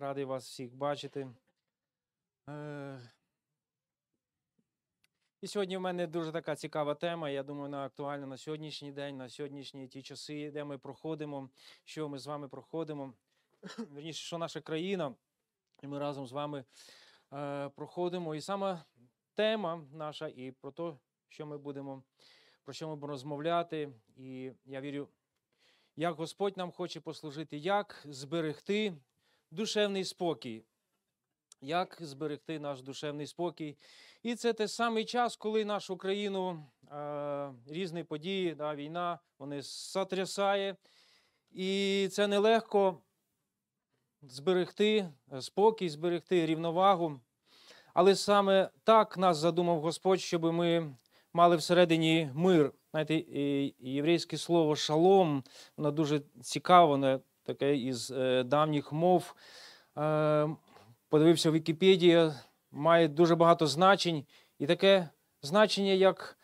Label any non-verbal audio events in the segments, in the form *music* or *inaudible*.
Радий вас всіх бачити. Е, і сьогодні в мене дуже така цікава тема. Я думаю, вона актуальна на сьогоднішній день, на сьогоднішні ті часи, де ми проходимо, що ми з вами проходимо. *coughs* Верніше, що наша країна, і ми разом з вами е, проходимо. І сама тема наша, і про те, що ми будемо, про що ми будемо розмовляти. І я вірю, як Господь нам хоче послужити, як зберегти душевний спокій. Як зберегти наш душевний спокій? І це той самий час, коли нашу країну е, різні події, да, війна, вони сотрясає. І це нелегко зберегти е, спокій, зберегти рівновагу. Але саме так нас задумав Господь, щоб ми мали всередині мир. Знаєте, єврейське слово шалом, воно дуже цікаве, таке із е, давніх мов. Е, подивився Вікіпедія, має дуже багато значень. І таке значення, як,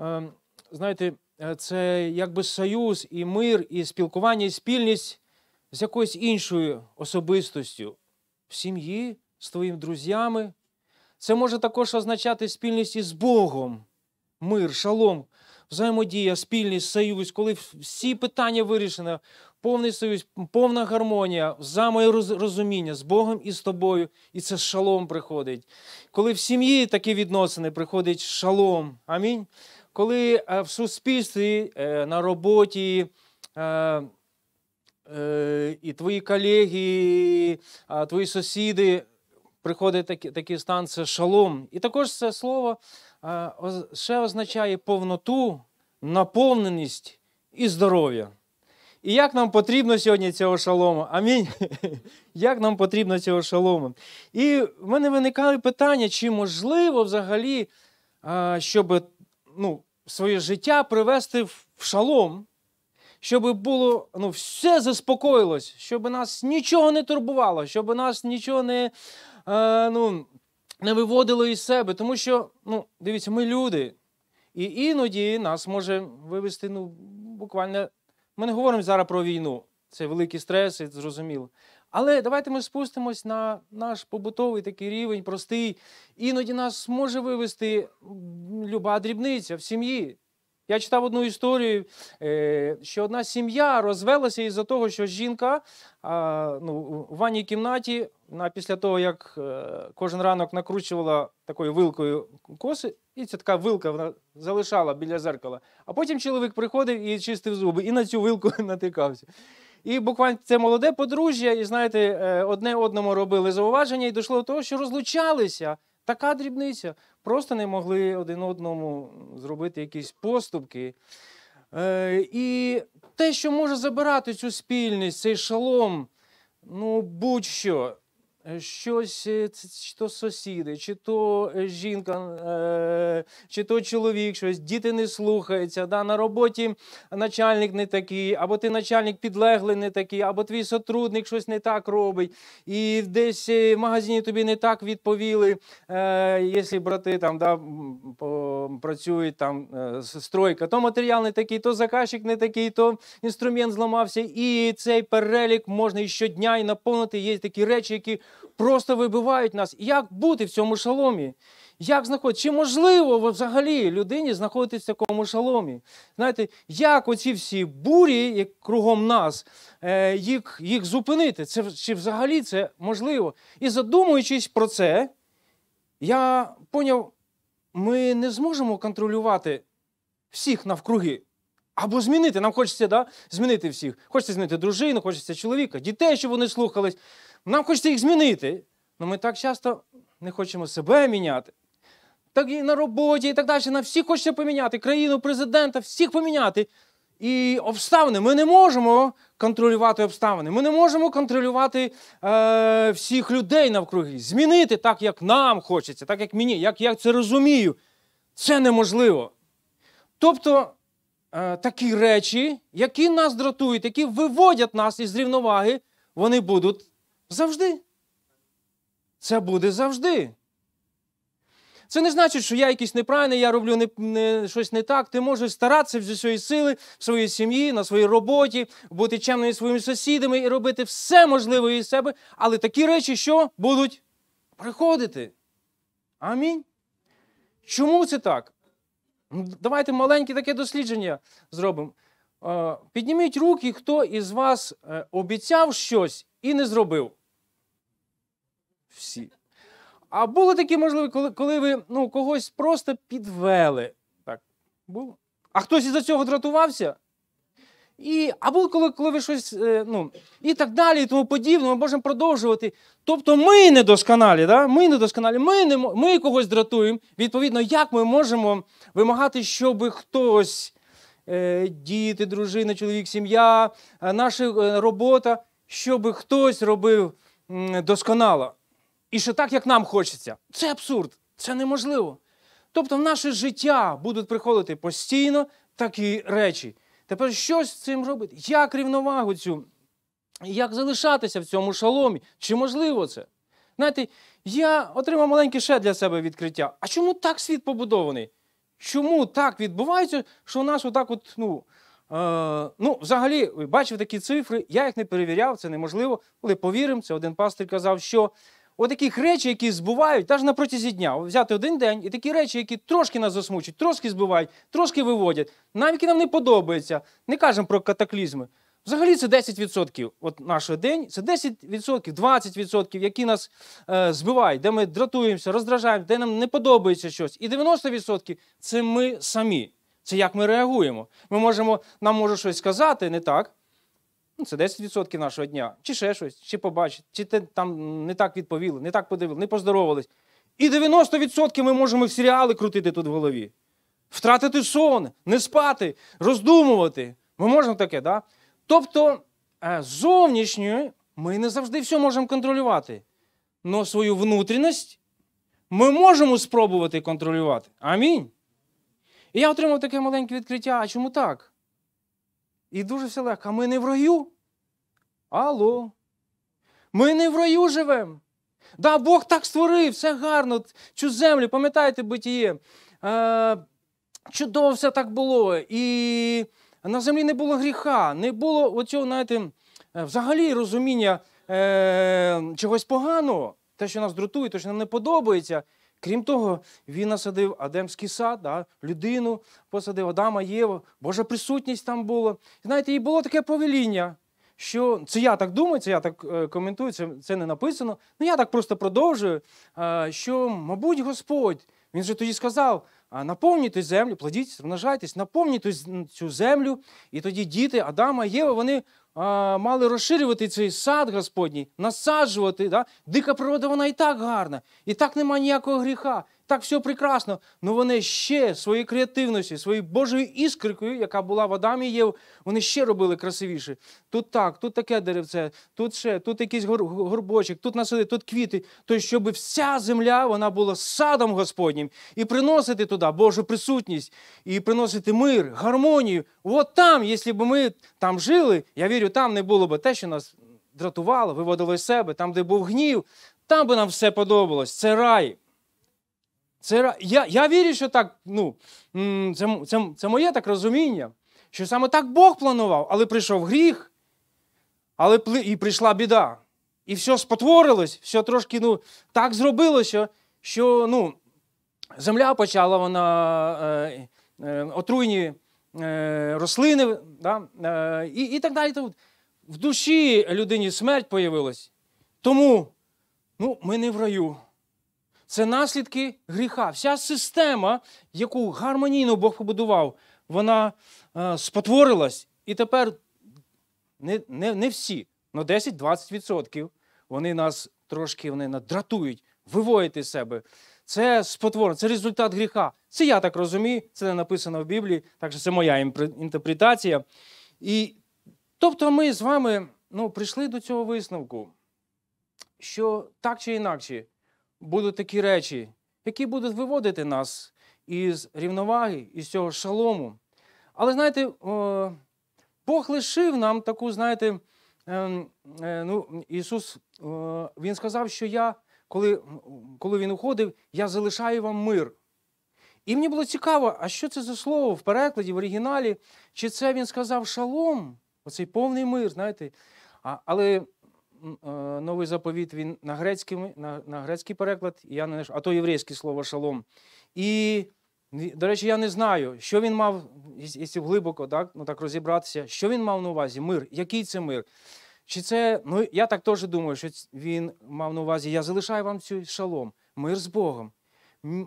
е, знаєте, це якби союз і мир, і спілкування, і спільність з якоюсь іншою особистостю в сім'ї, з твоїми друзями. Це може також означати спільність із Богом, мир, шалом, взаємодія, спільність, союз, коли всі питання вирішені повний союз, повна гармонія, взаєморозуміння з Богом і з тобою, і це шалом приходить. Коли в сім'ї такі відносини приходить шалом. Амінь. Коли е, в суспільстві, е, на роботі е, і твої колеги, і твої сусіди. Приходить такий такі стан, це шалом. І також це слово ще означає повноту, наповненість і здоров'я. І як нам потрібно сьогодні цього шалому? Амінь. *laughs* Як нам потрібно цього шалому? І в мене виникали питання, чи можливо взагалі, щоб ну, своє життя привести в шалом, щоб було ну, все заспокоїлось, щоб нас нічого не турбувало, щоб нас нічого не е, ну, не виводило із себе. Тому що, ну, дивіться, ми люди. І іноді нас може вивести ну, буквально. Ми не говоримо зараз про війну. Це великий стрес, і зрозуміло. Але давайте ми спустимось на наш побутовий такий рівень, простий. Іноді нас може вивести люба дрібниця в сім'ї. Я читав одну історію, е, що одна сім'я розвелася із-за того, що жінка ну, в ванній кімнаті, після того, як е, кожен ранок накручувала такою вилкою коси, і ця така вилка вона залишала біля зеркала. А потім чоловік приходив і чистив зуби, і на цю вилку *laughs* натикався. І буквально це молоде подружжя, і знаєте, е, одне одному робили зауваження, і дійшло до того, що розлучалися. Така дрібниця. Просто не могли один одному зробити якісь поступки. Е, І те, що може забирати цю спільність, цей шалом, ну будь-що. Е, щось е, чи то сусіди, чи то е, жінка, чи то чоловік, щось діти не слухаються. Да? На роботі начальник не такий, або ти начальник підлеглий не такий, або твій сотрудник щось не так робить. І десь в магазині тобі не так відповіли. Якщо брати там да, працюють там стройка, то матеріал не такий, то заказчик не такий, то інструмент зламався. І цей перелік можна і щодня і наповнити. Є такі речі, які просто вибивають нас. Як бути в цьому шаломі? Як знаходити? Чи можливо взагалі людині знаходитися в такому шаломі? Знаєте, як оці всі бурі, як кругом нас, е, їх їх зупинити? Це Чи взагалі це можливо? І задумуючись про це, я поняв, ми не зможемо контролювати всіх навкруги. Або змінити. Нам хочеться да, змінити всіх. Хочеться змінити дружину, хочеться чоловіка, дітей, щоб вони слухались. Нам хочеться їх змінити, але ну, ми так часто не хочемо себе міняти. Так і на роботі, і так далі. Нам всіх хочеться поміняти країну, президента, всіх поміняти. І обставини ми не можемо контролювати обставини. Ми не можемо контролювати е, всіх людей навкруги, змінити так, як нам хочеться, так як мені, як я це розумію. Це неможливо. Тобто е, такі речі, які нас дратують, які виводять нас із рівноваги, вони будуть Завжди. Це буде завжди. Це не значить, що я якийсь неправильний, я роблю не, не, щось не так. Ти можеш старатися зі своєї сили, в своїй сім'ї, на своїй роботі, бути чемними своїми сусідами і робити все можливе із себе, але такі речі, що будуть приходити. Амінь. Чому це так? Давайте маленьке таке дослідження зробимо. Е, підніміть руки, хто із вас е, обіцяв щось і не зробив всі. А було такі можливі, коли коли ви ну, когось просто підвели. Так, було. А хтось із за цього дратувався? І, А було, коли коли ви щось е, ну, і так далі, і тому подібне, ми можемо продовжувати. Тобто ми недосконалі, да? ми недосконалі, ми не, ми когось дратуємо. Відповідно, як ми можемо вимагати, щоб хтось, е, діти, дружина, чоловік, сім'я, е, наша робота, щоб хтось робив досконало і ще так, як нам хочеться. Це абсурд, це неможливо. Тобто, в наше життя будуть приходити постійно такі речі. Тепер що з цим робити? Як рівновагу цю? Як залишатися в цьому шаломі? Чи можливо це? Знаєте, я отримав маленьке ще для себе відкриття. А чому так світ побудований? Чому так відбувається, що у нас отак от, ну, е, ну, взагалі, бачив такі цифри, я їх не перевіряв, це неможливо. Але повіримо, це один пастир казав, що Отаких От речей, які збувають навіть на протязі дня. Взяти один день і такі речі, які трошки нас засмучують, трошки збивають, трошки виводять, навіть нам не подобається. Не кажемо про катаклізми. Взагалі це 10% От наш день, це 10%, 20%, які нас е, збивають, де ми дратуємося, роздражаємо, де нам не подобається щось. І 90% це ми самі. Це як ми реагуємо. Ми можемо, Нам може щось сказати, не так. Ну, Це 10% нашого дня, чи ще щось, чи побачить, чи те, там не так відповіли, не так подивили, не поздоровались. І 90% ми можемо в серіали крутити тут в голові. Втратити сон, не спати, роздумувати. Ми можемо таке, так? Да? Тобто, е, зовнішньо ми не завжди все можемо контролювати. Но свою внутрішність ми можемо спробувати контролювати. Амінь. І я отримав таке маленьке відкриття. А чому так? І дуже все легко. А ми не в раю. Алло. Ми не в раю живемо. Да, Бог так створив, все гарно, цю землю, пам'ятаєте битіє. Е, чудово все так було. І на землі не було гріха, не було оцього, знаєте, е, взагалі розуміння е, чогось поганого, те, що нас дратує, те, що нам не подобається. Крім того, він насадив Адемський сад, да, людину посадив Адама, Єву, Божа присутність там була. Знаєте, і було таке повеління, що це я так думаю, це я так е, коментую, це, це не написано. Ну я так просто продовжую. Е, що, мабуть, Господь, він же тоді сказав: наповніть землю, плодіть, множайтесь, наповнюйте цю землю, і тоді діти Адама, Єва, вони мали розширювати цей сад Господній, насаджувати. Да? Дика природа, вона і так гарна, і так нема ніякого гріха так все прекрасно. але вони ще своєю креативності, своєю Божою іскрикою, яка була в Адамі Єв, вони ще робили красивіше. Тут так, тут таке деревце, тут ще, тут якийсь горбочок, тут насади, тут квіти. Тобто, щоб вся земля вона була садом Господнім і приносити туди Божу присутність, і приносити мир, гармонію. От там, якщо б ми там жили, я вірю, там не було б те, що нас дратувало, виводило з себе, там, де був гнів, там би нам все подобалось. Це рай. Це, Я я вірю, що так, ну, це, це, це моє так розуміння, що саме так Бог планував, але прийшов гріх, але і прийшла біда. І все спотворилось, все трошки ну, так зробилося, що ну, земля почала вона е, е, отруйні е, рослини да, е, і і так далі. В душі людині смерть появилась. Тому ну, ми не в раю це наслідки гріха. Вся система, яку гармонійно Бог побудував, вона е, спотворилась. І тепер не не, не всі, але 10-20% вони нас трошки вони нас дратують, виводять із себе. Це спотворено, це результат гріха. Це я так розумію, це не написано в Біблії, так що це моя інтерпретація. І тобто ми з вами ну, прийшли до цього висновку, що так чи інакше, будуть такі речі, які будуть виводити нас із рівноваги, із цього шалому. Але знаєте, Бог лишив нам таку, знаєте, ем, е, ну, Ісус, Він сказав, що я, коли, коли Він уходив, я залишаю вам мир. І мені було цікаво, а що це за слово в перекладі, в оригіналі? Чи це він сказав шалом? Оцей повний мир, знаєте. А, Але Е, новий заповіт він на грецький на, на грецький переклад, і я не а то єврейське слово шалом. І, до речі, я не знаю, що він мав, якщо глибоко так, ну, так розібратися, що він мав на увазі? Мир, який це мир? Чи це, ну я так теж думаю, що він мав на увазі, я залишаю вам цю шалом, мир з Богом,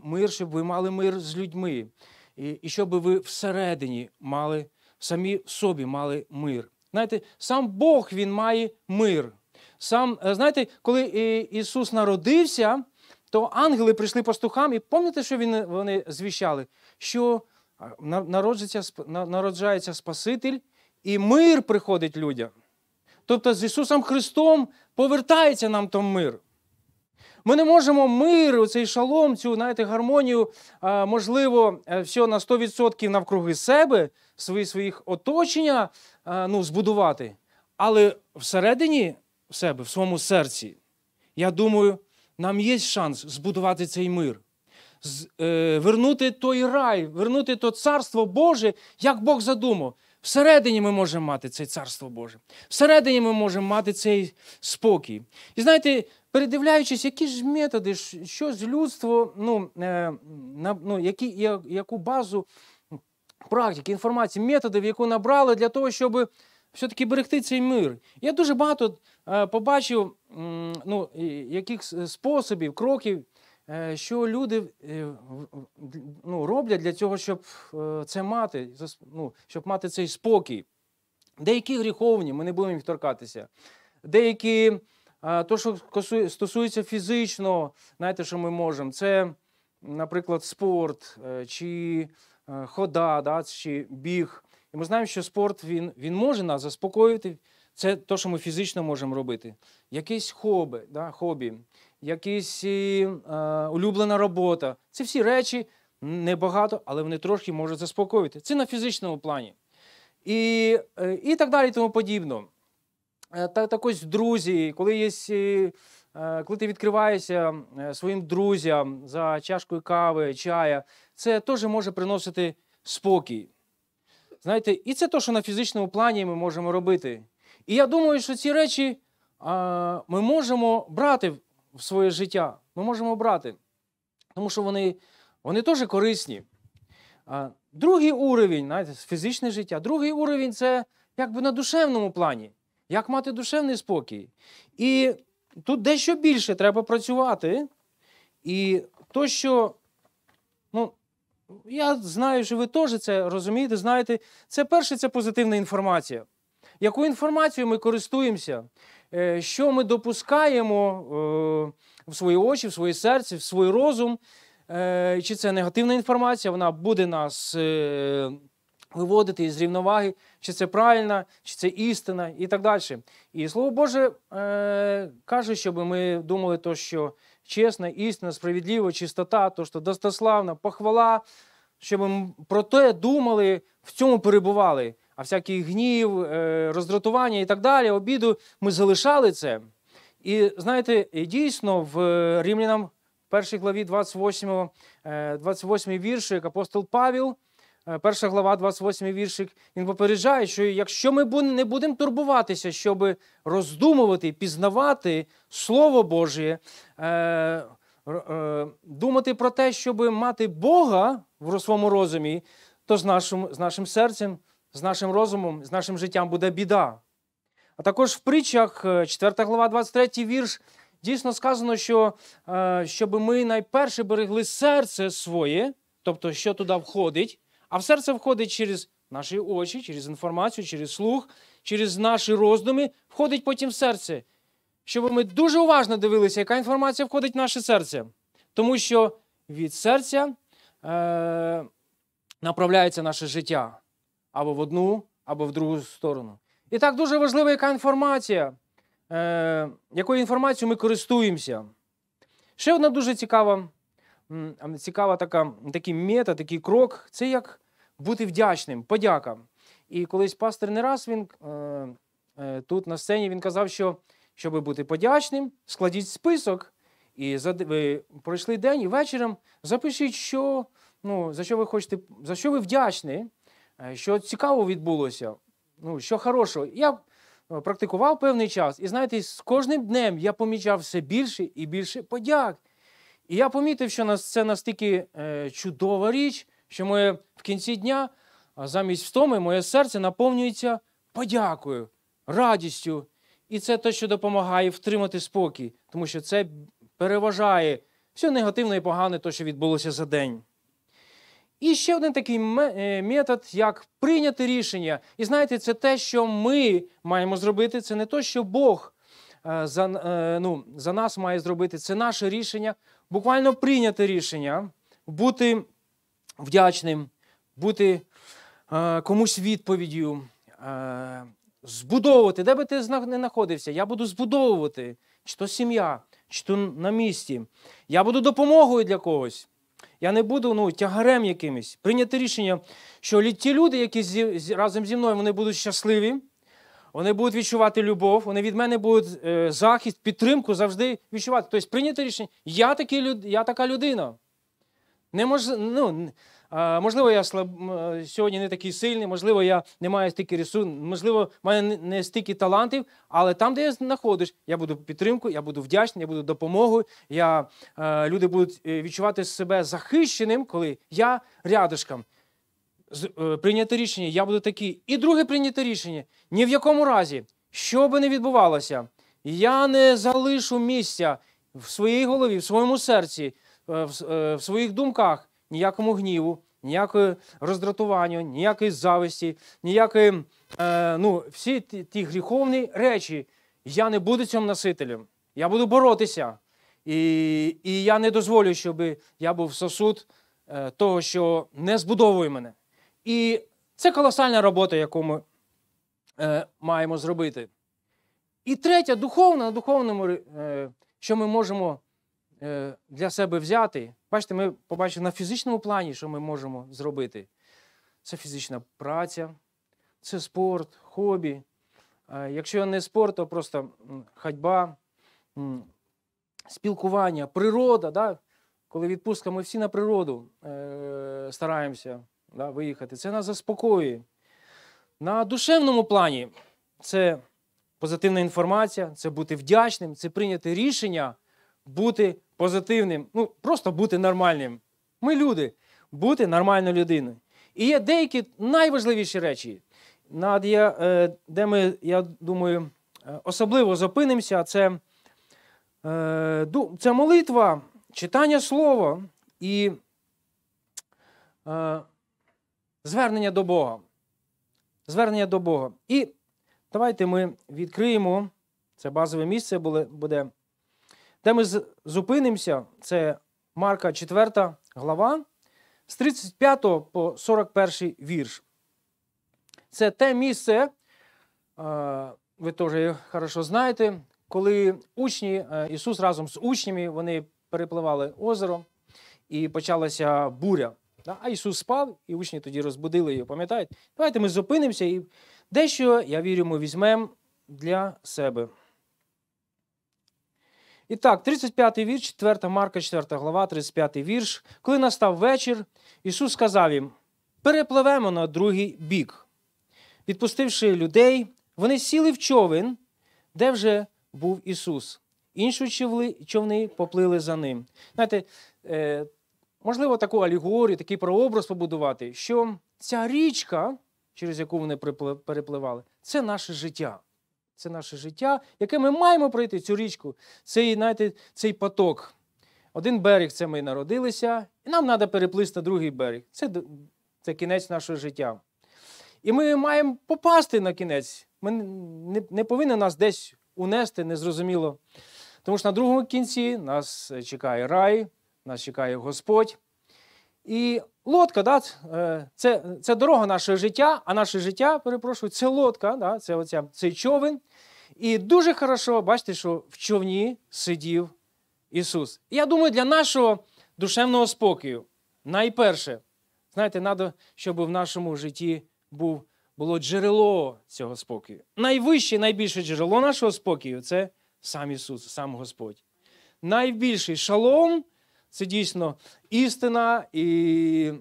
мир, щоб ви мали мир з людьми, і, і щоб ви всередині мали, самі собі мали мир. Знаєте, сам Бог він має мир. Сам, е, знаєте, коли е, Ісус народився, то ангели прийшли пастухам, і пам'ятаєте, що він, вони звіщали? Що е, народжається, народжається Спаситель і мир приходить людям. Тобто з Ісусом Христом повертається нам той мир. Ми не можемо мир, цей шалом, цю знаєте, гармонію, можливо, все на 100% навкруги себе, свої, своїх оточення ну, збудувати. Але всередині в себе, в своєму серці. Я думаю, нам є шанс збудувати цей мир, з, е, вернути той рай, вернути то царство Боже, як Бог задумав. Всередині ми можемо мати це царство Боже. Всередині ми можемо мати цей спокій. І знаєте, передивляючись, які ж методи, що з людство, ну, е, на, ну, які, я, яку базу практики, інформації, методів, яку набрали для того, щоб все-таки берегти цей мир. Я дуже багато е, побачив ну, яких е, способів, кроків, е, що люди ну, роблять для цього, щоб це мати, ну, щоб мати цей спокій. Деякі гріховні, ми не будемо їх торкатися. Деякі, то, що стосується фізичного, знаєте, що ми можемо, це, наприклад, спорт чи хода, да, чи біг. І ми знаємо, що спорт він він може нас заспокоїти. Це те, що ми фізично можемо робити. Якісь хобі, да, хобі якісь е, е улюблена робота. Це всі речі небагато, але вони трошки можуть заспокоїти. Це на фізичному плані. І е, і так далі, і тому подібно. Е, та, так ось друзі, коли є. Е, е, коли ти відкриваєшся своїм друзям за чашкою кави, чая, це теж може приносити спокій. Знаєте, і це те, що на фізичному плані ми можемо робити. І я думаю, що ці речі а, ми можемо брати в своє життя. Ми можемо брати, тому що вони вони теж корисні. А, Другий уровень, знаєте, фізичне життя, другий уровень це якби на душевному плані, як мати душевний спокій. І тут дещо більше треба працювати. І то, що ну, я знаю, що ви теж це розумієте. Знаєте, це перше, це позитивна інформація. Яку інформацію ми користуємося, е, що ми допускаємо е, в свої очі, в своє серце, в свій розум? Е, чи це негативна інформація? Вона буде нас виводити із рівноваги, чи це правильна, чи це істина, і так далі. І слово Боже каже, щоб ми думали, то, що чесна, істина, справедлива, чистота, то що достославна, похвала, щоб ми про те думали, в цьому перебували. А всякий гнів, е, роздратування і так далі, обіду ми залишали це. І знаєте, дійсно, в е, Рівнянам, першій главі 28 28 вірші, як апостол Павел. Е, перша глава, 28 віршик, він попереджає, що якщо ми не будемо турбуватися, щоб роздумувати, пізнавати Слово Боже, е, думати про те, щоб мати Бога в своєму розумі, то з нашим, з нашим серцем, з нашим розумом, з нашим життям буде біда. А також в притчах, 4 е, глава, 23 вірш, дійсно сказано, що щоб ми найперше берегли серце своє, тобто, що туди входить, а в серце входить через наші очі, через інформацію, через слух, через наші роздуми, входить потім в серце. Щоб ми дуже уважно дивилися, яка інформація входить в наше серце. Тому що від серця е, направляється наше життя або в одну, або в другу сторону. І так дуже важливо, яка інформація, е, якою інформацією ми користуємося. Ще одна дуже цікава цікава така такий мета, такий крок це як бути вдячним, подяка. І колись пастор не раз він е, е, тут на сцені він казав, що щоб бути подячним, складіть список. І за ви пройшли день і вечором запишіть, що ну, за що ви хочете, за що ви вдячні, е, що цікаво відбулося, ну, що хорошого. Я практикував певний час, і знаєте, з кожним днем я помічав все більше і більше подяк. І я помітив, що це настільки е, чудова річ, що моє в кінці дня, замість втоми, моє серце наповнюється подякою, радістю. І це те, що допомагає втримати спокій, тому що це переважає все негативне і погане, те, що відбулося за день. І ще один такий е, метод, як прийняти рішення. І знаєте, це те, що ми маємо зробити, це не те, що Бог е, за ну, за нас має зробити, це наше рішення, буквально прийняти рішення, бути вдячним, бути е, комусь відповіддю, е, збудовувати, де би ти не знаходився, я буду збудовувати, чи то сім'я, чи то на місці. Я буду допомогою для когось. Я не буду ну, тягарем якимось. Прийняти рішення, що ті люди, які зі, разом зі мною, вони будуть щасливі вони будуть відчувати любов, вони від мене будуть е, захист, підтримку завжди відчувати. Тобто прийняти рішення, я такий, люд, я така людина. Не ну, е, Можливо, я слаб, е, сьогодні не такий сильний, можливо, я не маю стільки ресурсу, можливо, маю не стільки талантів, але там, де я знаходиш, я буду підтримку, я буду вдячний, я буду допомогою. Я, е, Люди будуть е, відчувати себе захищеним, коли я рядышком. Е, прийняти рішення, я буду такий. І друге прийняти рішення ні в якому разі, що би не відбувалося, я не залишу місця в своїй голові, в своєму серці, е, е, в своїх думках ніякому гніву, ніякої роздратування, ніякої зависті, ніякої ну, всі ті, ті гріховні речі. Я не буду цим насителем. Я буду боротися. І і я не дозволю, щоб я був сосуд того, що не збудовує мене. І це колосальна робота, яку ми е, маємо зробити. І третя, духовна, на духовному, е, що ми можемо е, для себе взяти. Бачите, ми побачили на фізичному плані, що ми можемо зробити. Це фізична праця, це спорт, хобі. Е, якщо не спорт, то просто ходьба, спілкування, природа. Да? Коли відпустка, ми всі на природу е, стараємося да, виїхати. Це нас заспокоює. На душевному плані це позитивна інформація, це бути вдячним, це прийняти рішення бути позитивним, ну просто бути нормальним. Ми люди, бути нормальною людиною. І є деякі найважливіші речі, над я, е, де ми, я думаю, е, особливо зупинимося, це, е, це молитва, читання слова і. Звернення до Бога. Звернення до Бога. І давайте ми відкриємо це базове місце буде. Де ми зупинимося, це Марка 4 глава, з 35 по 41 вірш. Це те місце, е, ви теж хорошо знаєте, коли учні, е, Ісус разом з учнями вони перепливали озеро і почалася буря. А Ісус спав, і учні тоді розбудили його, пам'ятаєте? Давайте ми зупинимося і дещо, я вірю, ми візьмемо для себе. І так, 35 вірш, 4 Марка, 4 глава, 35 вірш. Коли настав вечір, Ісус сказав їм: перепливемо на другий бік. Відпустивши людей, вони сіли в човен, де вже був Ісус. Інші човни поплили за ним. Знаєте, е, можливо таку алегорію, такий прообраз побудувати, що ця річка, через яку вони перепливали, це наше життя. Це наше життя, яке ми маємо пройти цю річку, цей знаєте, цей поток. Один берег це ми народилися, і нам треба переплисти на другий берег. Це це кінець нашого життя. І ми маємо попасти на кінець. Ми не, не повинні нас десь унести, незрозуміло. Тому що на другому кінці нас е, чекає рай, нас чекає Господь. І лодка, да, е, це це дорога нашого життя, а наше життя, перепрошую, це лодка, да, це оця, цей човен. І дуже хорошо, бачите, що в човні сидів Ісус. Я думаю, для нашого душевного спокою, найперше, знаєте, треба, щоб в нашому житті був, було джерело цього спокою. Найвище, найбільше джерело нашого спокою це сам Ісус, сам Господь. Найбільший шалом це дійсно істина, і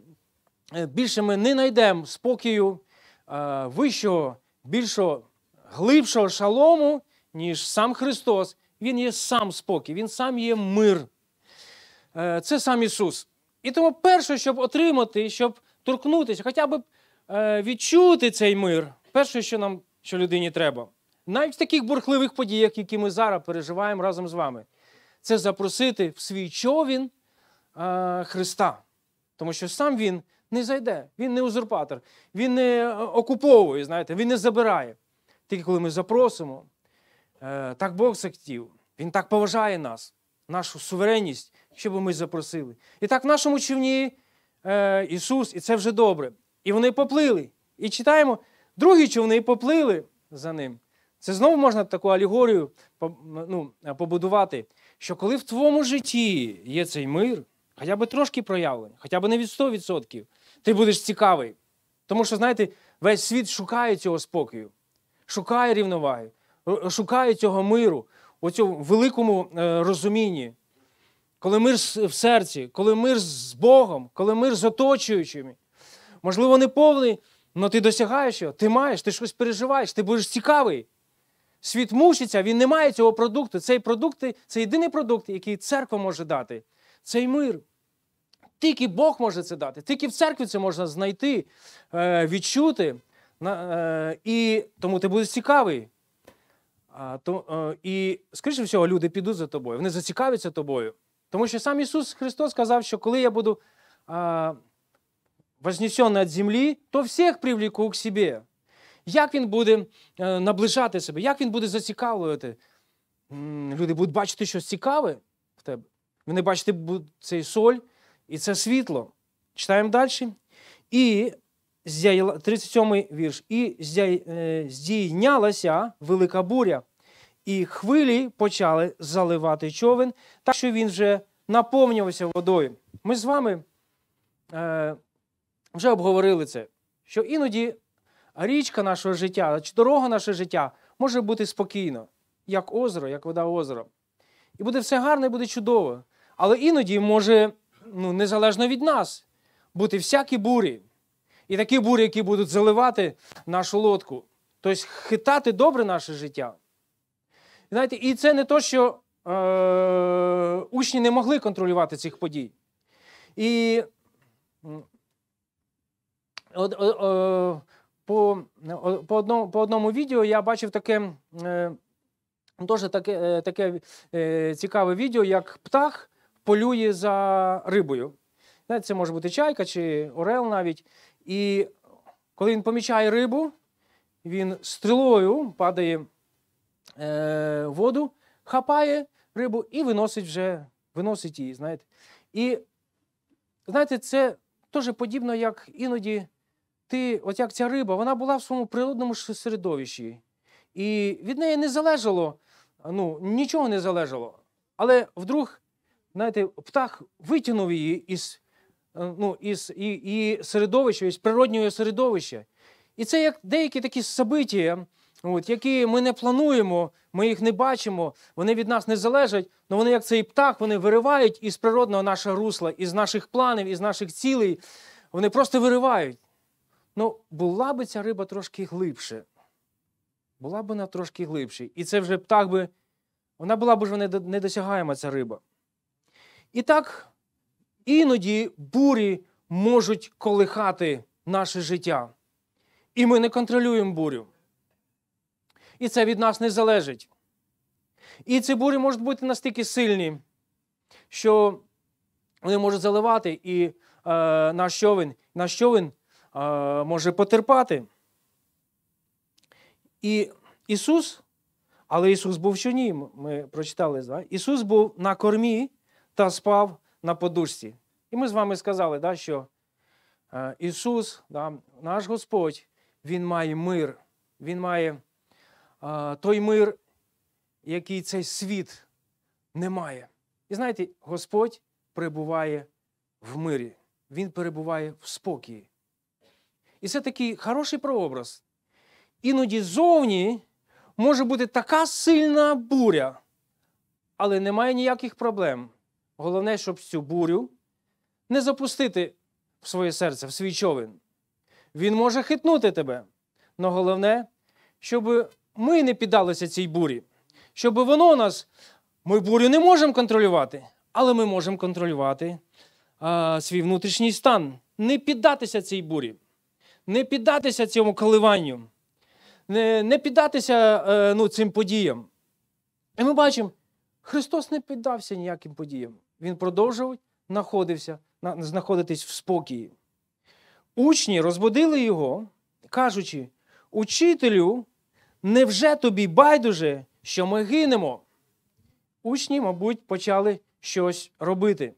е, більше ми не знайдемо спокою е, вищого, більшого, глибшого шалому, ніж сам Христос. Він є сам спокій, Він сам є мир. Е, це сам Ісус. І тому перше, щоб отримати, щоб торкнутися, хоча б відчути цей мир, перше, що нам що людині треба, навіть в таких бурхливих подіях, які ми зараз переживаємо разом з вами, це запросити в свій човін Е, Христа. Тому що сам Він не зайде, він не узурпатор, він не е, окуповує, знаєте, він не забирає. Тільки коли ми запросимо, е, так Бог захотів, Він так поважає нас, нашу суверенність, щоб ми запросили. І так в нашому човні Ісус, і це вже добре. І вони поплили. І читаємо, другі човни поплили за ним. Це знову можна таку алегорію ну, побудувати, що коли в твоєму житті є цей мир. Хоча б трошки проявлення, хоча б не від 100%. Ти будеш цікавий. Тому що, знаєте, весь світ шукає цього спокою, шукає рівноваги, е, е, шукає цього миру, у цьому великому е, розумінні. Коли мир в серці, коли мир з Богом, коли мир з оточуючими. Можливо, не повний, але ти досягаєш його, ти маєш, ти щось переживаєш, ти будеш цікавий. Світ мучиться, він не має цього продукту. Цей продукт це єдиний продукт, який церква може дати цей мир. Тільки Бог може це дати, тільки в церкві це можна знайти, е, відчути. Е, і тому ти будеш цікавий. Е, і, скоріше всього, люди підуть за тобою, вони зацікавляться тобою. Тому що сам Ісус Христос сказав, що коли я буду вознесений від землі, то всіх привліку к собі. Як він буде наближати себе, як він буде зацікавлювати? Люди будуть бачити щось цікаве в тебе. Ви не бачите цей соль і це світло. Читаємо далі. І 37-й вірш. І е, здійнялася велика буря, і хвилі почали заливати човен, так що він вже наповнювався водою. Ми з вами е, вже обговорили це, що іноді річка нашого життя, чи дорога наше життя може бути спокійно, як озеро, як вода озера. І буде все гарно і буде чудово. Але іноді може, ну, незалежно від нас, бути всякі бурі. І такі бурі, які будуть заливати нашу лодку. Тобто хитати добре наше життя. Знаєте, І це не то, що е, учні не могли контролювати цих подій. І о, о, о, по по, одному по одному відео я бачив таке е, дуже таке, е, таке е, цікаве відео, як птах полює за рибою. Це може бути чайка чи орел навіть. І коли він помічає рибу, він стрілою падає е, воду, хапає рибу і виносить вже, виносить її. знаєте. І знаєте, це теж подібно, як іноді ти, от як ця риба, вона була в своєму природному середовищі. І від неї не залежало, ну, нічого не залежало. Але вдруг знаєте, птах витягнув її із е, ну, із і, і середовища, із природнього середовища. І це як деякі такі события, от, які ми не плануємо, ми їх не бачимо, вони від нас не залежать, але вони, як цей птах, вони виривають із природного нашого русла, із наших планів, із наших цілей. Вони просто виривають. Ну, була би ця риба трошки глибше. Була б вона трошки глибше. І це вже птах би, вона була б вже недосягаема ця риба. І так іноді бурі можуть колихати наше життя. І ми не контролюємо бурю. І це від нас не залежить. І ці бурі можуть бути настільки сильні, що вони можуть заливати і е, наш човен наш човен е, може потерпати. І Ісус, але Ісус був в човні, ми прочитали, Ісус був на кормі, та спав на подушці. І ми з вами сказали, да, що е, Ісус, да, наш Господь, Він має мир, Він має а, е, той мир, який цей світ не має. І знаєте, Господь перебуває в мирі, Він перебуває в спокої. І це такий хороший прообраз. Іноді зовні може бути така сильна буря, але немає ніяких проблем. Головне, щоб цю бурю не запустити в своє серце, в свій човен. Він може хитнути тебе. Але головне, щоб ми не піддалися цій бурі, щоб воно нас, ми бурю не можемо контролювати, але ми можемо контролювати а, свій внутрішній стан. Не піддатися цій бурі, не піддатися цьому коливанню, не не піддатися е, ну, цим подіям. І ми бачимо, Христос не піддався ніяким подіям він продовжував знаходився, знаходитись в спокої. Учні розбудили його, кажучи, учителю, невже тобі байдуже, що ми гинемо? Учні, мабуть, почали щось робити.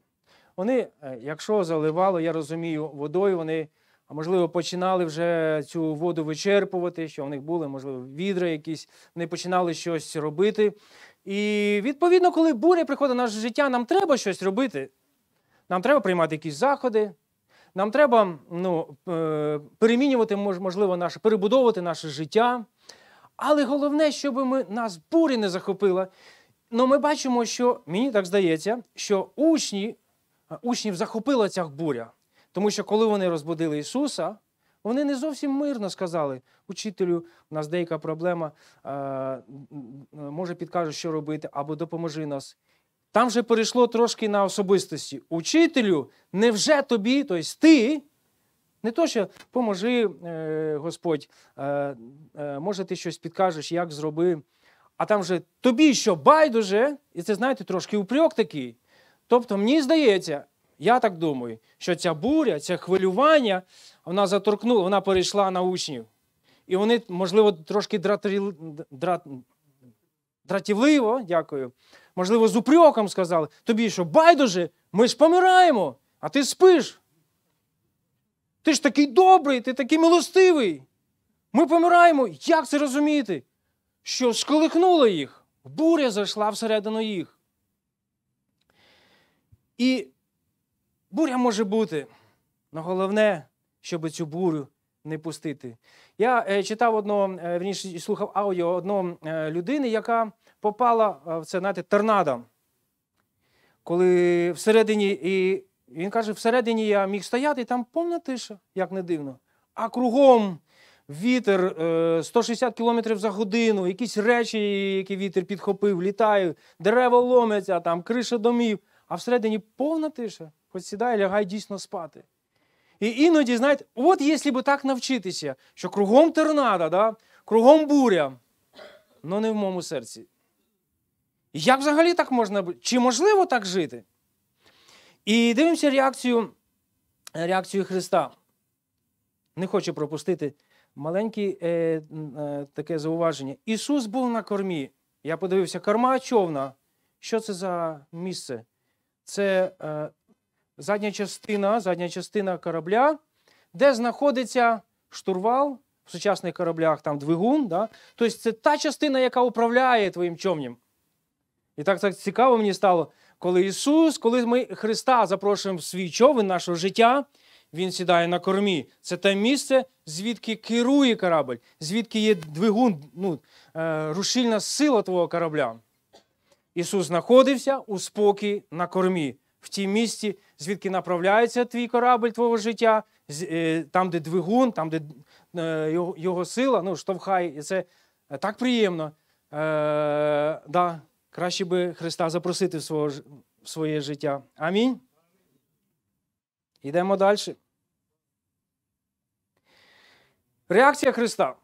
Вони, е, якщо заливало, я розумію, водою, вони, можливо, починали вже цю воду вичерпувати, що в них були, можливо, відра якісь, вони починали щось робити, і відповідно, коли буря приходить на наше життя, нам треба щось робити. Нам треба приймати якісь заходи, нам треба ну, е, перемінювати, можливо, наше, перебудовувати наше життя. Але головне, щоб ми, нас буря не захопила. Ну, Ми бачимо, що мені так здається, що учні, е, учнів захопила ця буря. Тому що коли вони розбудили Ісуса, вони не зовсім мирно сказали, учителю, у нас деяка проблема, може підкажеш, що робити, або допоможи нас. Там вже перейшло трошки на особистості. Учителю, невже тобі, тобто ти, не то, що поможи, е, Господь, е, е, може, ти щось підкажеш, як зроби, а там вже тобі що байдуже, і це, знаєте, трошки упрек такий. Тобто, мені здається, я так думаю, що ця буря, це хвилювання, вона заторкнула, вона перейшла на учнів. І вони, можливо, трошки дратів... Драт... дратівливо, дякую, можливо, з упреком сказали, тобі що байдуже, ми ж помираємо, а ти спиш. Ти ж такий добрий, ти такий милостивий. Ми помираємо. Як це розуміти? Що сколихнуло їх? Буря зайшла всередину їх. І Буря може бути. але головне, щоб цю бурю не пустити. Я е, читав одного, е, верніше, слухав аудіо одного е, людини, яка попала в це знаєте, торнадо. Коли всередині, і він каже, всередині я міг стояти, і там повна тиша, як не дивно. А кругом вітер 160 км за годину, якісь речі, які вітер підхопив, літають, дерева ломяться, там криша домів, а всередині повна тиша посідай, лягай дійсно спати. І іноді, знаєте, от якщо би так навчитися, що кругом торнадо, да? кругом буря, але ну, не в моєму серці. Як взагалі так можна Чи можливо так жити? І дивимося реакцію реакцію Христа. Не хочу пропустити маленьке е, е, таке зауваження. Ісус був на кормі. Я подивився, корма човна. Що це за місце? Це е, задня частина задня частина корабля, де знаходиться штурвал в сучасних кораблях, там двигун. Да? Тобто це та частина, яка управляє твоїм човнем. І так так цікаво мені стало, коли Ісус, коли ми Христа запрошуємо в свій човен нашого життя, Він сідає на кормі. Це те місце, звідки керує корабль, звідки є двигун, ну, е, рушильна сила твого корабля. Ісус знаходився у спокій на кормі в тім місці, звідки направляється твій корабль твого життя, е, там, де двигун, там, де е, його, сила, ну, штовхай, і це е, так приємно. Е, да, Краще би Христа запросити в, свого, в своє життя. Амінь. Йдемо далі. Реакція Христа.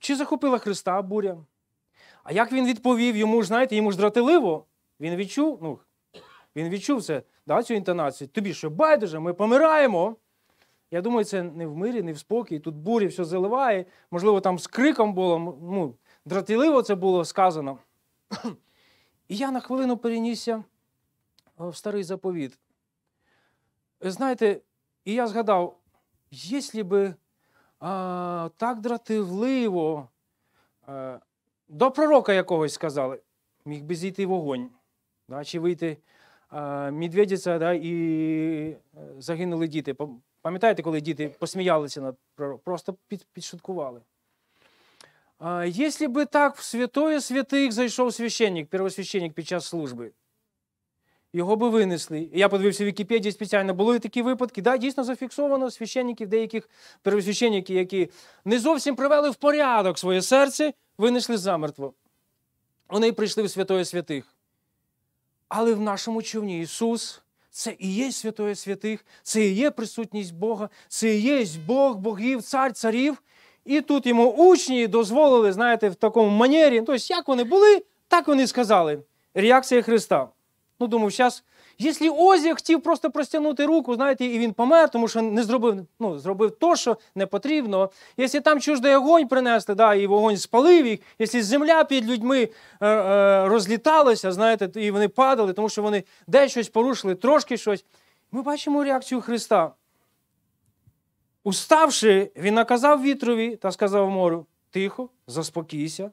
Чи захопила Христа буря? А як він відповів? Йому знаєте, йому ж дратиливо. Він відчув, ну, він відчув це, да, цю інтонацію. Тобі що байдуже, ми помираємо. Я думаю, це не в мирі, не в спокій. Тут бурі все заливає. Можливо, там з криком було, ну, дратіливо це було сказано. *clears throat* І я на хвилину перенісся е, в старий заповіт. Е, знаєте, і я згадав, якщо би а, так дратівливо а, е, до пророка якогось сказали, міг би зійти вогонь, да, чи вийти Медведиця, да, і э, загинули діти. Пам'ятаєте, коли діти посміялися над пророком, просто підшуткували? Якщо би так в святої святих зайшов священник, первосвященник під час служби, його би винесли. Я подивився в Вікіпедії спеціально, були такі випадки. Да, Дійсно зафіксовано священників, деяких первосвященників, які не зовсім привели в порядок своє серце, винесли замертво. Вони прийшли в святої святих. Але в нашому човні Ісус це і є святоє святих, це і є присутність Бога, це і є Бог, богів, цар, царів. І тут йому учні дозволили, знаєте, в такому манері. Тобто, як вони були, так вони сказали. Реакція Христа. Ну, думаю, зараз Якщо Озі хотів просто простягнути руку, знаєте, і він помер, тому що не зробив ну, зробив то, що не потрібно. Якщо там чуждий огонь принесли, да, і вогонь спалив їх, якщо земля під людьми е, е, розліталася, знаєте, і вони падали, тому що вони десь порушили, трошки щось. Ми бачимо реакцію Христа. Уставши, він наказав вітрові та сказав морю: тихо, заспокійся.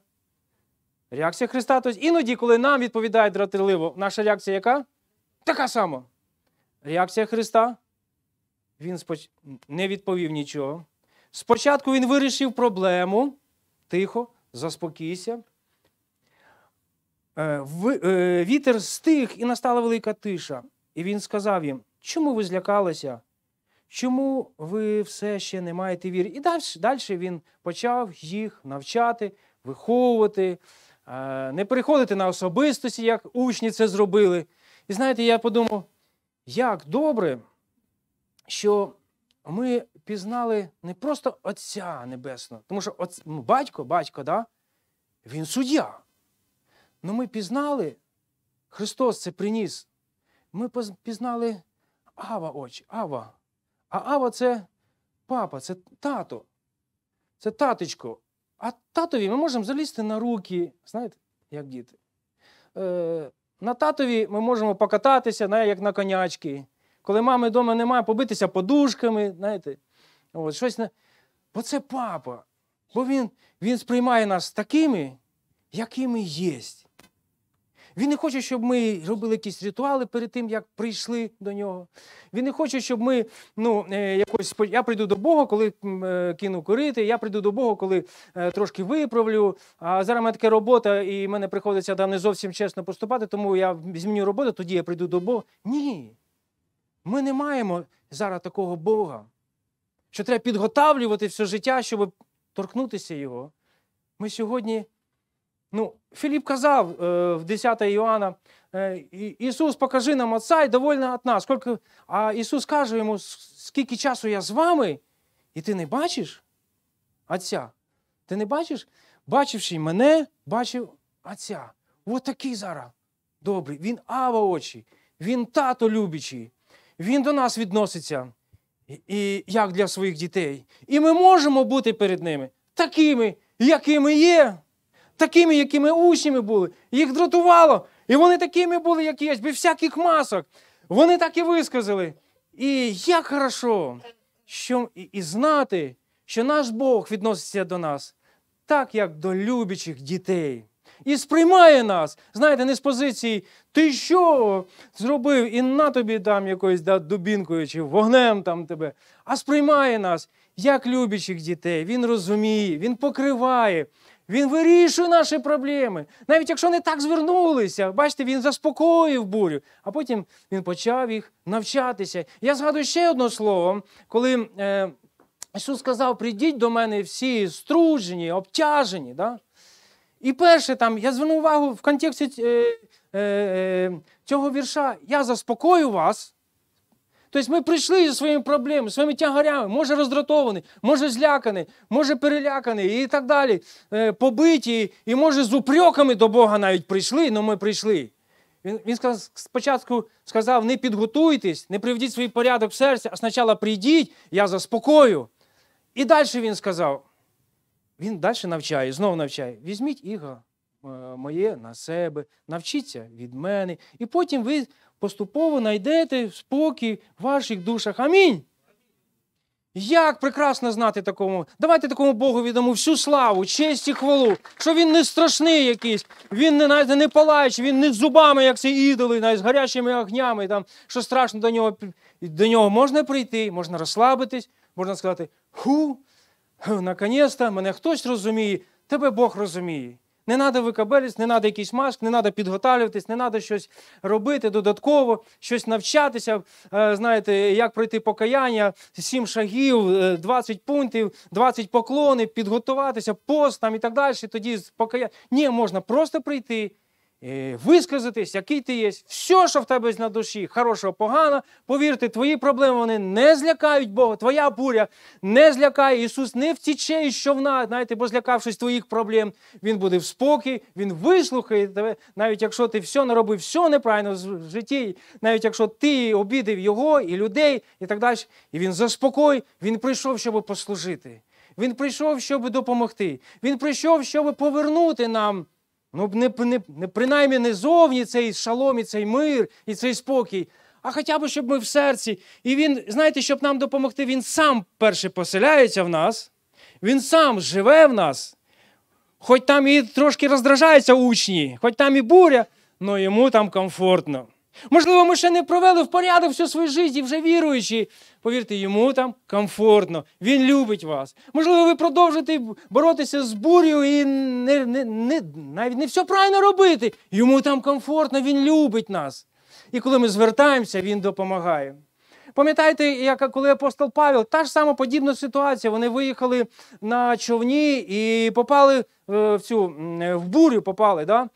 Реакція Христа, тобто іноді, коли нам відповідають дратливо, наша реакція яка? така сама. Реакція Христа? Він споч... не відповів нічого. Спочатку він вирішив проблему. Тихо, заспокійся. Е, е, вітер стих і настала велика тиша. І він сказав їм, чому ви злякалися? Чому ви все ще не маєте віри? І далі, далі він почав їх навчати, виховувати, е, не переходити на особистості, як учні це зробили. І знаєте, я подумав, як добре, що ми пізнали не просто Отця Небесного, тому що отц... Ну, батько, батько, да? він суддя. Але ну, ми пізнали, Христос це приніс. Ми пізнали Ава очі, Ава. А Ава це папа, це тато, це таточко. А татові ми можемо залізти на руки, знаєте, як діти. Е, на татові ми можемо покататися, як на конячки. Коли мами вдома немає, побитися подушками. знаєте. От, щось на... Бо це папа. Бо він він сприймає нас такими, якими є. Він не хоче, щоб ми робили якісь ритуали перед тим, як прийшли до нього. Він не хоче, щоб ми ну, е, якось я прийду до Бога, коли е, кину курити, я прийду до Бога, коли е, трошки виправлю. А зараз мене така робота, і мене приходиться там не зовсім чесно поступати, тому я зміню роботу, тоді я прийду до Бога. Ні. Ми не маємо зараз такого Бога, що треба підготавлювати все життя, щоб торкнутися Його. Ми сьогодні Ну, Філіп казав е, в 10 Іоанна: е, Ісус, покажи нам Отця і довольно от нас. Скільки... А Ісус каже йому, скільки часу я з вами, і ти не бачиш Отця. Ти не бачиш? Бачивши мене, бачив Отця. От такий зараз добрий. Він ава очі, він тато любячий, він до нас відноситься, і, і як для своїх дітей. І ми можемо бути перед ними такими, якими є такими, якими учнями були. Їх дратувало. І вони такими були, як є, без всяких масок. Вони так і висказали. І як хорошо, що і знати, що наш Бог відноситься до нас так, як до любячих дітей. І сприймає нас, знаєте, не з позиції, ти що зробив, і на тобі там якоюсь да, дубінкою чи вогнем там тебе, а сприймає нас як любячих дітей. Він розуміє, він покриває, він вирішує наші проблеми. Навіть якщо не так звернулися, бачите, він заспокоїв бурю, а потім він почав їх навчатися. Я згадую ще одне слово, коли е, Ісус сказав: прийдіть до мене всі стружені, обтяжені. Да? І перше, там, я звернув увагу в контексті е, е, е цього вірша, я заспокою вас. Тобто ми прийшли зі своїми проблемами, своїми тягарями, може роздратований, може зляканий, може переляканий і так далі. Е, побиті, і може з упреками до Бога навіть прийшли, але ми прийшли. Він він сказав, спочатку сказав: не підготуйтесь, не приведіть свій порядок в серці, а спочатку прийдіть, я заспокою. І далі він сказав: він далі навчає, знову навчає. Візьміть іго. Е, моє на себе, навчіться від мене. І потім ви поступово знайдете спокій в ваших душах. Амінь. Як прекрасно знати такому. Давайте такому Богу віддамо всю славу, честь і хвалу, що він не страшний якийсь, він не навіть не палаючий, він не з зубами, як ці ідоли, з гарячими огнями, там, що страшно до нього до нього можна прийти, можна розслабитись, можна сказати, ху, наконець-то мене хтось розуміє, тебе Бог розуміє. Не треба викабелість, не треба якийсь маск, не треба підготавлюватись, не треба щось робити додатково, щось навчатися. Е, знаєте, як пройти покаяння, сім шагів, 20 е, пунктів, 20 поклонів, підготуватися, пост там і так далі. Тоді покаяння. Ні, можна просто прийти. Е, висказатись, який ти є, все, що в тебе на душі, хорошого, погано, повірте, твої проблеми вони не злякають Бога, твоя буря не злякає. Ісус не втіче із човна, знаєте, бо злякавшись твоїх проблем, Він буде в спокій, Він вислухає тебе, навіть якщо ти все наробив, все неправильно в житті, навіть якщо ти обідав Його і людей, і так далі. І Він заспокой, Він прийшов, щоб послужити. Він прийшов, щоб допомогти. Він прийшов, щоб повернути нам. Ну, не, не, не, принаймні не зовні цей шалом, і цей мир, і цей спокій, а хоча б, щоб ми в серці. І він, знаєте, щоб нам допомогти, він сам перше поселяється в нас, він сам живе в нас. Хоч там і трошки роздражаються учні, хоч там і буря, але йому там комфортно. Можливо, ми ще не провели в порядок всю свою життя і вже віруючі. Повірте, йому там комфортно, він любить вас. Можливо, ви продовжите боротися з бур'ю і не, не, не, навіть не все правильно робити. Йому там комфортно, він любить нас. І коли ми звертаємося, він допомагає. Пам'ятаєте, як коли апостол Павел, та ж сама подібна ситуація. Вони виїхали на човні і попали е, в цю в бурю попали. Да?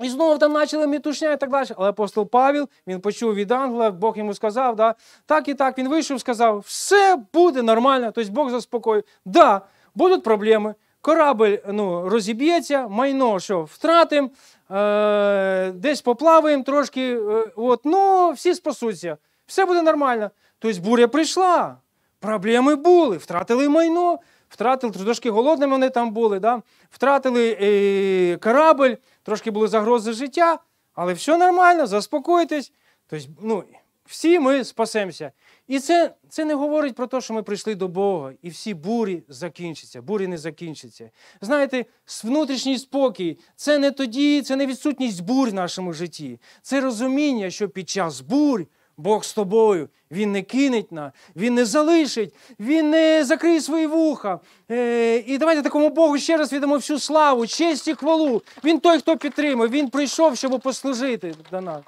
І знову там почали мітушня і так далі. Але апостол Павел він почув від ангела, Бог йому сказав, да, так і так. Він вийшов, сказав, все буде нормально, тобто Бог заспокоїв. Да, будуть проблеми. Корабль ну, розіб'ється, майно що Втратимо? е- десь поплаваємо трошки, е- от, ну всі спасуться, все буде нормально. Тобто буря прийшла, проблеми були, втратили майно, втратили трошки голодними вони там були, да? втратили е- корабль трошки були загрози життя, але все нормально, заспокойтесь. Тобто, ну, всі ми спасемося. І це це не говорить про те, що ми прийшли до Бога, і всі бурі закінчаться, бурі не закінчаться. Знаєте, внутрішній спокій це не тоді, це не відсутність бурь в нашому житті. Це розуміння, що під час бурь Бог з тобою, Він не кинеть нас, Він не залишить, Він не закриє свої вуха. Е, І давайте такому Богу ще раз віддамо всю славу, честь і хвалу. Він той, хто підтримує, Він прийшов, щоб послужити до нас.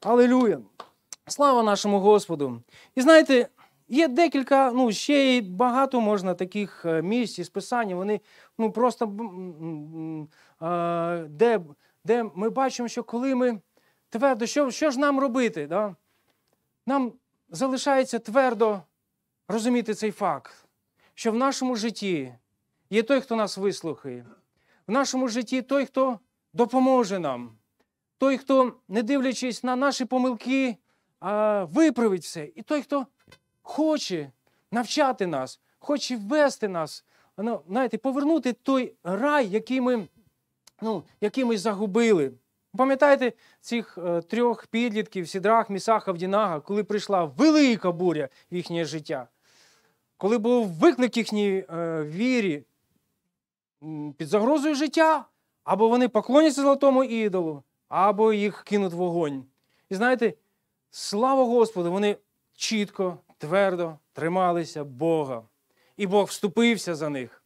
Алелюя! Слава нашому Господу! І знаєте, є декілька, ну ще й багато можна таких е, місць і писання. Вони ну просто де де ми бачимо, що коли ми твердо, що що ж нам робити? Да? Нам залишається твердо розуміти цей факт, що в нашому житті є той, хто нас вислухає, в нашому житті той, хто допоможе нам, той, хто, не дивлячись на наші помилки, виправить все. І той, хто хоче навчати нас, хоче ввести нас, ну, знаєте, повернути той рай, який ми, ну, який ми загубили. Пам'ятаєте цих е, трьох підлітків Сідрах, Місаха, Вдінага, коли прийшла велика буря в їхнє життя, коли був виклик їхній е, вірі під загрозою життя, або вони поклоняться золотому ідолу, або їх кинуть в вогонь. І знаєте, слава Господу, вони чітко, твердо трималися Бога. І Бог вступився за них.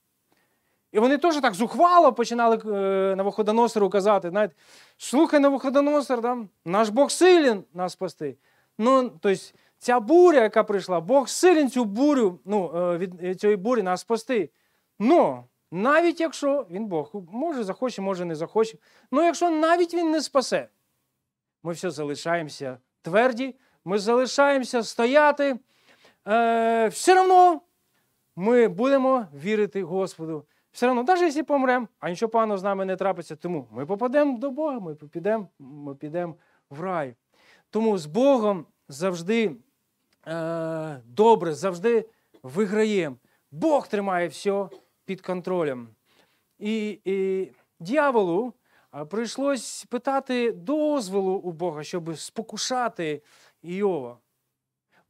І вони теж так зухвало починали е, Навуходоносору казати, знаєте, слухай Навуходоносор, там, наш Бог силен нас спасти. Ну, тобто, ця буря, яка прийшла, Бог силен цю бурю, ну, е, від е, цієї бурі нас спасти. Ну, навіть якщо він Бог, може захоче, може не захоче, ну якщо навіть він не спасе, ми все залишаємося тверді, ми залишаємося стояти. Е, Все одно ми будемо вірити Господу все одно, навіть якщо помремо, а нічого поганого з нами не трапиться, тому ми попадемо до Бога, ми підемо ми підемо в рай. Тому з Богом завжди е, добре, завжди виграємо. Бог тримає все під контролем. І і дьяволу е, прийшлось питати дозволу у Бога, щоб спокушати Йова.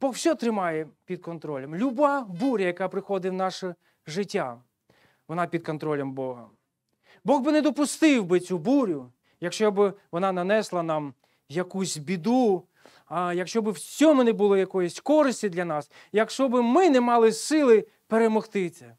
Бог все тримає під контролем. Люба буря, яка приходить в наше життя вона під контролем Бога. Бог би не допустив би цю бурю, якщо б вона нанесла нам якусь біду, а якщо б в цьому не було якоїсь користі для нас, якщо б ми не мали сили перемогти це.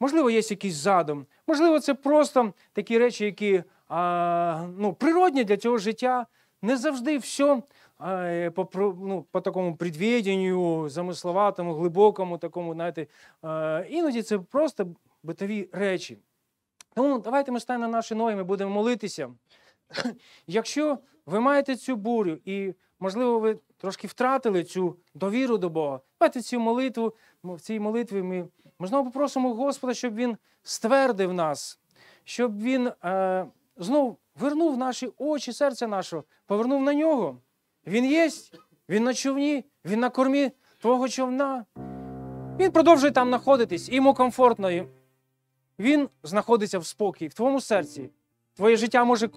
Можливо, є якийсь задум, можливо, це просто такі речі, які а, ну, природні для цього життя. Не завжди все а, по ну, по такому предвіденню, замисловатому, глибокому, такому, знаєте, а, іноді це просто битові речі. Тому давайте ми станемо на наші ноги, ми будемо молитися. *clears throat* Якщо ви маєте цю бурю, і, можливо, ви трошки втратили цю довіру до Бога, давайте цю молитву, в цій молитві ми можливо попросимо Господа, щоб Він ствердив нас, щоб Він е, знов вернув наші очі, серце наше, повернув на нього. Він єсть, він на човні, він на кормі твого човна. Він продовжує там знаходитись, йому комфортно він знаходиться в спокій, в твоєму серці. Твоє життя може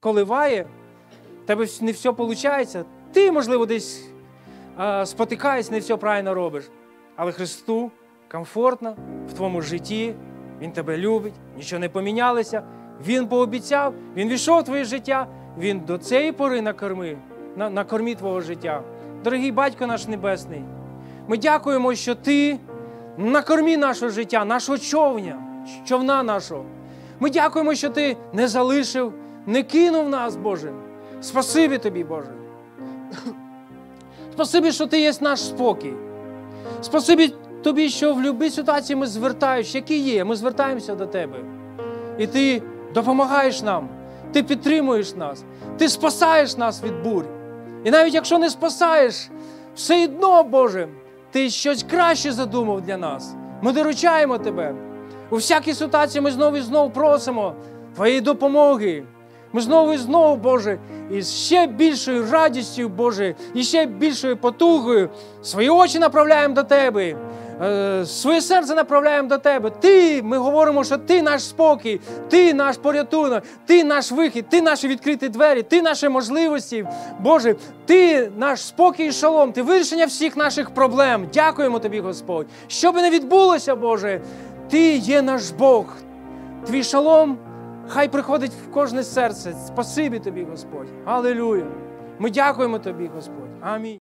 коливає, тебе не все виходить. Ти, можливо, десь а, спотикаєш, не все правильно робиш. Але Христу комфортно в твоєму житті, Він тебе любить, нічого не помінялося. Він пообіцяв, він війшов в твоє життя, він до цієї пори на на, на кормі твого життя. Дорогий батько наш Небесний, ми дякуємо, що ти на кормі нашого життя, нашого човня з човна нашого. Ми дякуємо, що Ти не залишив, не кинув нас, Боже. Спасибі Тобі, Боже. Спасибі, що Ти є наш спокій. Спасибі Тобі, що в будь-якій ситуації ми звертаєш, які є, ми звертаємося до Тебе. І Ти допомагаєш нам, Ти підтримуєш нас, Ти спасаєш нас від бурь. І навіть якщо не спасаєш, все одно, Боже, Ти щось краще задумав для нас. Ми доручаємо Тебе. У всякій ситуації ми знову і знову просимо Твоєї допомоги. Ми знову і знову, Боже, і з ще більшою радістю, Боже, і ще більшою потугою свої очі направляємо до Тебе, е, своє серце направляємо до Тебе. Ти, ми говоримо, що Ти наш спокій, Ти наш порятунок, Ти наш вихід, Ти наші відкриті двері, Ти наші можливості. Боже, Ти наш спокій і шалом, Ти вирішення всіх наших проблем. Дякуємо Тобі, Господь. Що би не відбулося, Боже. Ти є наш Бог. Твій шалом хай приходить в кожне серце. Спасибі тобі, Господь. Алілюя. Ми дякуємо тобі, Господь. Амінь.